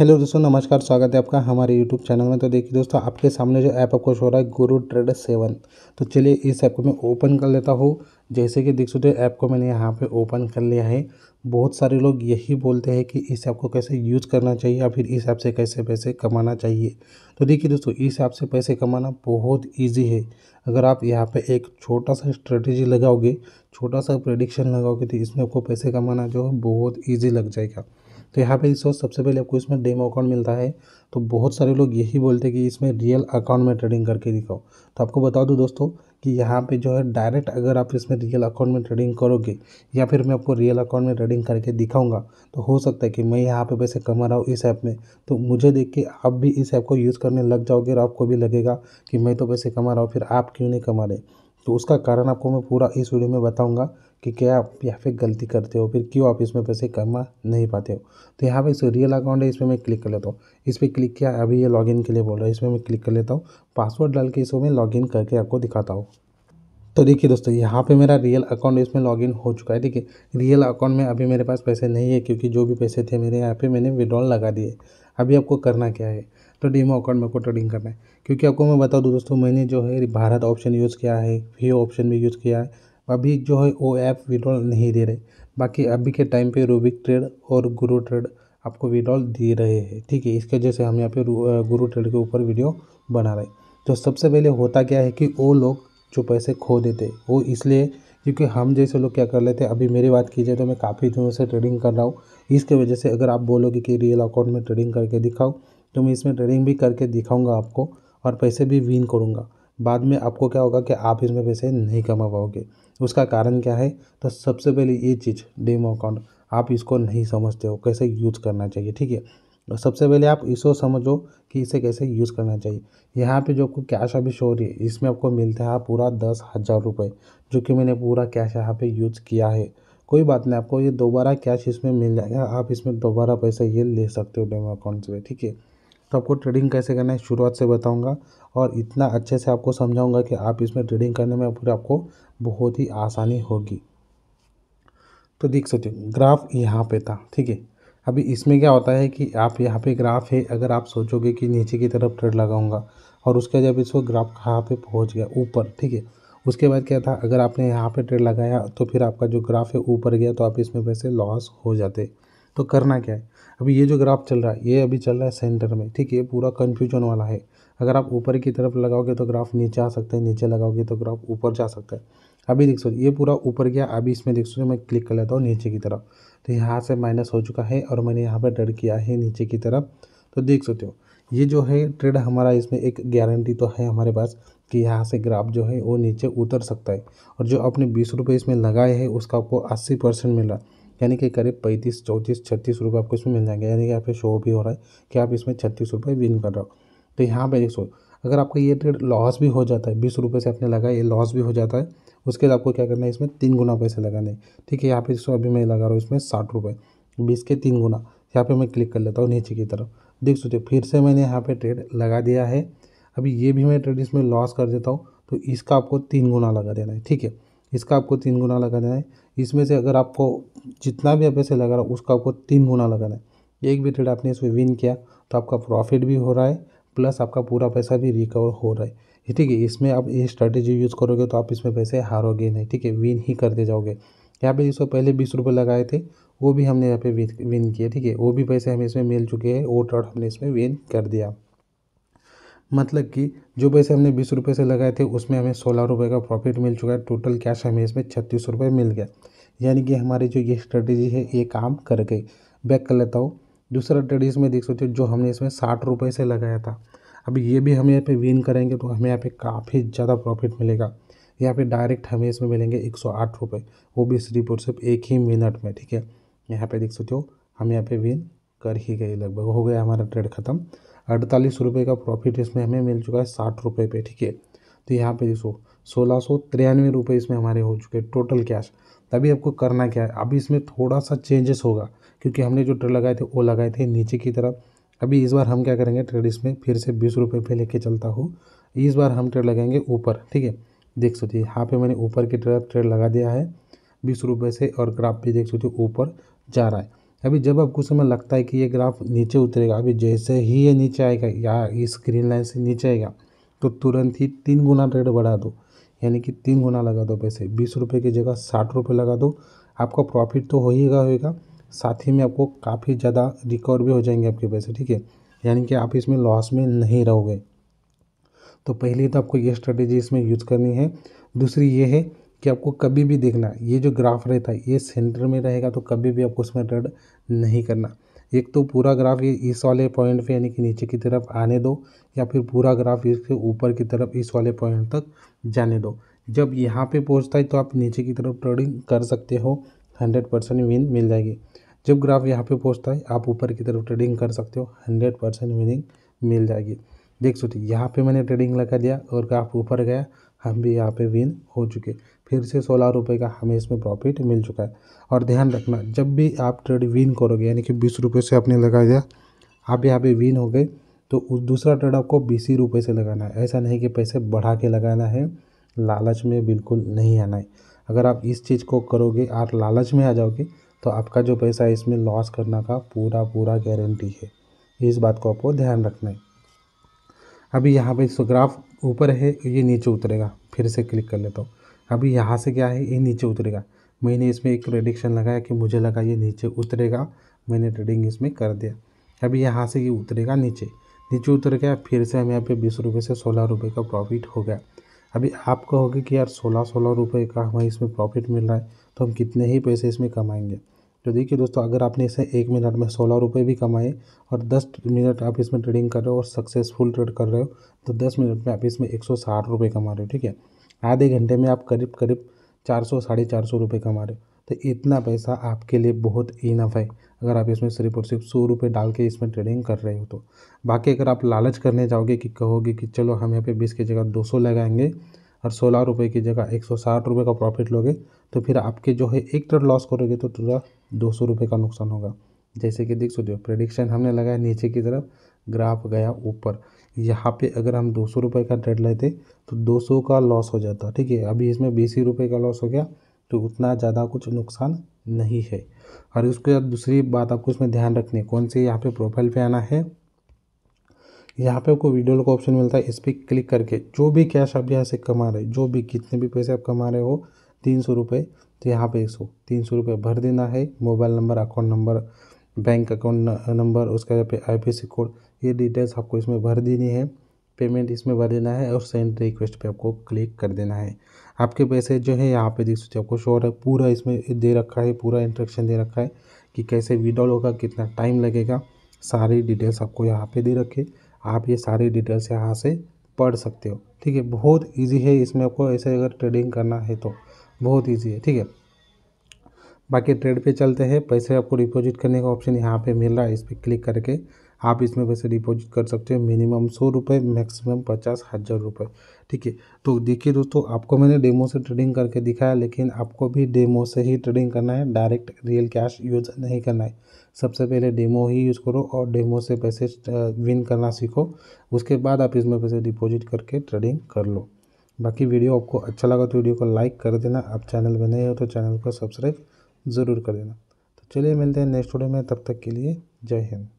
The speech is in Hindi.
हेलो दोस्तों नमस्कार स्वागत है आपका हमारे यूट्यूब चैनल में तो देखिए दोस्तों आपके सामने जो ऐप आपको शो रहा है गुरु ट्रेड सेवन तो चलिए इस ऐप को मैं ओपन कर लेता हूँ जैसे कि देख सकते ऐप को मैंने यहाँ पे ओपन कर लिया है बहुत सारे लोग यही बोलते हैं कि इस ऐप को कैसे यूज़ करना चाहिए या फिर इस ऐप से कैसे पैसे कमाना चाहिए तो देखिए दोस्तों इस ऐप से पैसे कमाना बहुत ईजी है अगर आप यहाँ पर एक छोटा सा स्ट्रेटेजी लगाओगे छोटा सा प्रडिक्शन लगाओगे तो इसमें आपको पैसे कमाना जो है बहुत ईजी लग जाएगा तो यहाँ पे इस वक्त सबसे पहले आपको इसमें डेमो अकाउंट मिलता है तो बहुत सारे लोग यही बोलते हैं कि इसमें रियल अकाउंट में ट्रेडिंग करके दिखाओ तो आपको बता दूँ दोस्तों कि यहाँ पे जो है डायरेक्ट अगर आप इसमें रियल अकाउंट में ट्रेडिंग करोगे या फिर मैं आपको रियल अकाउंट में ट्रेडिंग करके दिखाऊंगा तो हो सकता है कि मैं यहाँ पे पैसे कमा रहा हूँ इस ऐप में तो मुझे देख के आप भी इस ऐप को यूज़ करने लग जाओगे और आपको भी लगेगा कि मैं तो पैसे कमा रहा हूँ फिर आप क्यों नहीं कमा रहे तो उसका कारण आपको मैं पूरा इस वीडियो में बताऊंगा कि क्या आप यहाँ पे गलती करते हो फिर क्यों आप इसमें पैसे कमा नहीं पाते हो तो यहाँ पे इस रियल अकाउंट है इसमें मैं क्लिक कर लेता हूँ इस पर क्लिक किया अभी ये लॉगिन के लिए बोल रहा है इसमें मैं क्लिक कर लेता हूँ पासवर्ड डाल के इसमें लॉगिन करके आपको दिखाता हूँ तो देखिए दोस्तों यहाँ पे मेरा रियल अकाउंट इसमें लॉगिन हो चुका है देखिए रियल अकाउंट में अभी मेरे पास पैसे नहीं है क्योंकि जो भी पैसे थे मेरे यहाँ पे मैंने विड्रॉल लगा दिए अभी आपको करना क्या है तो डीमो अकाउंट में को ट्रेडिंग करना है क्योंकि आपको मैं बता दूँ दोस्तों मैंने जो है भारत ऑप्शन यूज़ किया है वी ऑप्शन भी यूज़ किया है अभी जो है वो ऐप विड्रॉल नहीं दे रहे बाकी अभी के टाइम पे रूबिक ट्रेड और गुरु ट्रेड आपको विड्रॉल दे रहे हैं ठीक है इसके वजह से हम यहाँ पे गुरु ट्रेड के ऊपर वीडियो बना रहे तो सबसे पहले होता क्या है कि वो लोग जो पैसे खो देते वो इसलिए क्योंकि हम जैसे लोग क्या कर लेते हैं अभी मेरी बात की जाए तो मैं काफ़ी दिनों से ट्रेडिंग कर रहा हूँ इसके वजह से अगर आप बोलोगे कि रियल अकाउंट में ट्रेडिंग करके दिखाओ तो मैं इसमें ट्रेडिंग भी करके दिखाऊँगा आपको और पैसे भी विन करूँगा बाद में आपको क्या होगा कि आप इसमें पैसे नहीं कमा पाओगे उसका कारण क्या है तो सबसे पहले ये चीज़ डेमो अकाउंट आप इसको नहीं समझते हो कैसे यूज करना चाहिए ठीक है तो सबसे पहले आप इसको समझो कि इसे कैसे यूज़ करना चाहिए यहाँ पे जो आपको कैश अभी शो रही है इसमें आपको मिलता है पूरा दस हज़ार रुपये जो कि मैंने पूरा कैश यहाँ पे यूज़ किया है कोई बात नहीं आपको ये दोबारा कैश इसमें मिल जाएगा आप इसमें दोबारा पैसा ये ले सकते हो डेमो अकाउंट से ठीक है तो आपको ट्रेडिंग कैसे करना है शुरुआत से बताऊंगा और इतना अच्छे से आपको समझाऊंगा कि आप इसमें ट्रेडिंग करने में फिर आपको बहुत ही आसानी होगी तो देख सकते हो ग्राफ यहाँ पे था ठीक है अभी इसमें क्या होता है कि आप यहाँ पे ग्राफ है अगर आप सोचोगे कि नीचे की तरफ ट्रेड लगाऊंगा और उसके जब इसको ग्राफ कहाँ पर पहुँच गया ऊपर ठीक है उसके बाद क्या था अगर आपने यहाँ पर ट्रेड लगाया तो फिर आपका जो ग्राफ है ऊपर गया तो आप इसमें वैसे लॉस हो जाते तो करना क्या है अभी ये जो ग्राफ चल रहा है ये अभी चल रहा है सेंटर में ठीक है ये पूरा कन्फ्यूजन वाला है अगर आप ऊपर की तरफ लगाओगे तो ग्राफ नीचे आ सकता है नीचे लगाओगे तो ग्राफ ऊपर जा सकता है अभी देख सो ये पूरा ऊपर गया अभी इसमें देख सो मैं क्लिक कर लेता हूँ नीचे की तरफ तो यहाँ से माइनस हो चुका है और मैंने यहाँ पर डर किया है नीचे की तरफ तो देख सकते हो ये जो है ट्रेड हमारा इसमें एक गारंटी तो है हमारे पास कि यहाँ से ग्राफ जो है वो नीचे उतर सकता है और जो आपने बीस रुपये इसमें लगाए हैं उसका आपको अस्सी परसेंट मिला यानी कि करीब पैंतीस चौंतीस छत्तीस रुपये आपको इसमें मिल जाएंगे यानी कि आप शो भी हो रहा है कि आप इसमें छत्तीस रुपये विन कर रहे हो तो यहाँ पे देखो अगर आपका ये ट्रेड लॉस भी हो जाता है बीस रुपये से आपने लगाया ये लॉस भी हो जाता है उसके बाद आपको क्या करना है इसमें तीन गुना पैसे लगाने ठीक है यहाँ पे देखो अभी मैं लगा रहा हूँ इसमें साठ रुपये बीस के तीन गुना यहाँ पे मैं क्लिक कर लेता हूँ नीचे की तरफ देख सकते फिर से मैंने यहाँ पे ट्रेड लगा दिया है अभी ये भी मैं ट्रेड इसमें लॉस कर देता हूँ तो इसका आपको तीन गुना लगा देना है ठीक है इसका आपको तीन गुना लगा देना है इसमें से अगर आपको जितना भी पैसे लगा रहा उसका आपको तीन गुना लगाना है एक भी ट्रेड आपने इसमें विन किया तो आपका प्रॉफिट भी हो रहा है प्लस आपका पूरा पैसा भी रिकवर हो रहा है ठीक है इसमें आप ये स्ट्रैटेजी यूज़ करोगे तो आप इसमें पैसे हारोगे नहीं ठीक है विन ही करते जाओगे यहाँ पे जिसको पहले बीस रुपये लगाए थे वो भी हमने यहाँ पे विन किए ठीक है वो भी पैसे हमें इसमें मिल चुके हैं वो ट्रेड हमने इसमें विन कर दिया मतलब कि जो पैसे हमने बीस रुपये से लगाए थे उसमें हमें सोलह रुपये का प्रॉफिट मिल चुका है टोटल कैश हमें इसमें छत्तीस रुपये मिल गया यानी कि हमारी जो ये स्ट्रेटेजी है ये काम कर गई बैक कर लेता हूँ दूसरा ट्रेड इसमें देख सकते हो जो हमने इसमें साठ रुपये से लगाया था अब ये भी हम यहाँ पे विन करेंगे तो हमें यहाँ पे काफ़ी ज़्यादा प्रॉफिट मिलेगा यहाँ पे डायरेक्ट हमें इसमें मिलेंगे एक सौ आठ रुपये वो भी सिर्फ और सिर्फ एक ही मिनट में ठीक है यहाँ पे देख सकते हो हम यहाँ पे विन कर ही गए लगभग हो गया हमारा ट्रेड ख़त्म अड़तालीस रुपये का प्रॉफिट इसमें हमें मिल चुका है साठ रुपये पर ठीक है तो यहाँ पे देखो सोलह सौ तिरानवे इसमें हमारे हो चुके टोटल कैश तभी आपको करना क्या है अभी इसमें थोड़ा सा चेंजेस होगा क्योंकि हमने जो ट्रेड लगाए थे वो लगाए थे नीचे की तरफ अभी इस बार हम क्या करेंगे ट्रेड इसमें फिर से बीस रुपये पे लेके चलता हूँ इस बार हम ट्रेड लगाएंगे ऊपर ठीक है देख सकते यहाँ पे मैंने ऊपर की तरफ ट्रेड लगा दिया है बीस रुपये से और ग्राफ भी देख सकते हो ऊपर जा रहा है अभी जब आपको समय लगता है कि ये ग्राफ नीचे उतरेगा अभी जैसे ही ये नीचे आएगा या इस ग्रीन लाइन से नीचे आएगा तो तुरंत ही तीन गुना ट्रेड बढ़ा दो यानी कि तीन गुना लगा दो पैसे बीस रुपये की जगह साठ रुपये लगा दो आपका प्रॉफिट तो हो ही होगा साथ ही में आपको काफ़ी ज़्यादा रिकवर भी हो जाएंगे आपके पैसे ठीक है यानी कि आप इसमें लॉस में नहीं रहोगे तो पहली तो आपको ये स्ट्रेटेजी इसमें यूज़ करनी है दूसरी ये है कि आपको कभी भी देखना ये जो ग्राफ रहता है ये सेंटर में रहेगा तो कभी भी आपको उसमें ट्रेड नहीं करना एक तो पूरा ग्राफ इस वाले पॉइंट पे यानी कि नीचे की तरफ आने दो या फिर पूरा ग्राफ इसके ऊपर की तरफ इस वाले पॉइंट तक जाने दो जब यहाँ पे पहुँचता है तो आप नीचे की तरफ ट्रेडिंग कर सकते हो हंड्रेड परसेंट विन मिल जाएगी जब ग्राफ यहाँ पे पहुँचता है आप ऊपर की तरफ ट्रेडिंग कर सकते हो हंड्रेड परसेंट विनिंग मिल जाएगी देख सोचिए यहाँ पे मैंने ट्रेडिंग लगा दिया और ग्राफ ऊपर गया हम भी यहाँ पे विन हो चुके फिर से सोलह रुपये का हमें इसमें प्रॉफिट मिल चुका है और ध्यान रखना जब भी आप ट्रेड विन करोगे यानी कि बीस रुपये से आपने लगा दिया आप यहाँ पे विन हो गए तो उस दूसरा ट्रेड आपको बीस ही रुपये से लगाना है ऐसा नहीं कि पैसे बढ़ा के लगाना है लालच में बिल्कुल नहीं आना है अगर आप इस चीज़ को करोगे आप लालच में आ जाओगे तो आपका जो पैसा है इसमें लॉस करना का पूरा पूरा गारंटी है इस बात को आपको ध्यान रखना है अभी यहाँ पे ग्राफ ऊपर है ये नीचे उतरेगा फिर से क्लिक कर लेता हूँ अभी यहाँ से क्या है ये नीचे उतरेगा मैंने इसमें एक प्रेडिक्शन लगाया कि मुझे लगा ये नीचे उतरेगा मैंने ट्रेडिंग इसमें कर दिया अभी यहाँ से ये उतरेगा नीचे नीचे उतर गया फिर से हम यहाँ पे बीस रुपये से सोलह रुपये का प्रॉफिट हो गया अभी आप कहोगे कि यार सोलह सोलह रुपये का हमें इसमें प्रॉफिट मिल रहा है तो हम कितने ही पैसे इसमें कमाएंगे तो देखिए दोस्तों अगर आपने इसे एक मिनट में सोलह रुपये भी कमाए और दस मिनट आप इसमें ट्रेडिंग कर रहे हो और सक्सेसफुल ट्रेड कर रहे हो तो दस मिनट में आप इसमें एक सौ साठ रुपये कमा रहे हो ठीक है आधे घंटे में आप करीब करीब चार सौ साढ़े चार सौ रुपये कमा रहे हो तो इतना पैसा आपके लिए बहुत इनफ है अगर आप इसमें सिर्फ और सिर्फ सौ रुपये डाल के इसमें ट्रेडिंग कर रहे हो तो बाकी अगर आप लालच करने जाओगे कि कहोगे कि चलो हम यहाँ पे बीस की जगह दो सौ लगाएंगे और सोलह रुपये की जगह एक सौ साठ रुपये का प्रॉफिट लोगे तो फिर आपके जो है एक ट्रेड लॉस करोगे तो पूरा दो सौ रुपये का नुकसान होगा जैसे कि देख सकते हो प्रेडिक्शन हमने लगाया नीचे की तरफ ग्राफ गया ऊपर यहाँ पे अगर हम दो सौ रुपये का ट्रेड लेते तो दो सौ का लॉस हो जाता ठीक है अभी इसमें बीस ही रुपये का लॉस हो गया तो उतना ज़्यादा कुछ नुकसान नहीं है और उसके बाद दूसरी बात आपको इसमें ध्यान रखनी है कौन सी यहाँ पे प्रोफाइल पे आना है यहाँ पे आपको वीडियो का ऑप्शन मिलता है इस पर क्लिक करके जो भी कैश आप यहाँ से कमा रहे जो भी कितने भी पैसे आप कमा रहे हो तीन सौ रुपये तो यहाँ पे सौ तीन सौ रुपये भर देना है mobile number account number bank account number उसका आईएफएससी कोड ये डिटेल्स आपको इसमें भर देनी है पेमेंट इसमें भर देना है और सेंड रिक्वेस्ट पे आपको क्लिक कर देना है आपके पैसे जो है यहाँ पे देख सकते आपको शो है पूरा इसमें दे रखा है पूरा इंट्रक्शन दे रखा है कि कैसे विड्रॉल होगा कितना टाइम लगेगा सारी डिटेल्स आपको यहाँ पे दे रखे आप ये सारी डिटेल्स यहाँ से पढ़ सकते हो ठीक है बहुत ईजी है इसमें आपको ऐसे अगर ट्रेडिंग करना है तो बहुत ईजी है ठीक है बाकी ट्रेड पे चलते हैं पैसे आपको डिपॉजिट करने का ऑप्शन यहाँ पे मिल रहा है इस पर क्लिक करके आप इसमें पैसे डिपॉजिट कर सकते हो मिनिमम सौ रुपये मैक्सिमम पचास हज़ार रुपये ठीक है तो देखिए दोस्तों आपको मैंने डेमो से ट्रेडिंग करके दिखाया लेकिन आपको भी डेमो से ही ट्रेडिंग करना है डायरेक्ट रियल कैश यूज नहीं करना है सबसे पहले डेमो ही यूज़ करो और डेमो से पैसे विन करना सीखो उसके बाद आप इसमें पैसे डिपॉजिट करके ट्रेडिंग कर लो बाकी वीडियो आपको अच्छा लगा तो वीडियो को लाइक कर देना आप चैनल में नए हो तो चैनल को सब्सक्राइब ज़रूर कर देना तो चलिए मिलते हैं नेक्स्ट वीडियो में तब तक के लिए जय हिंद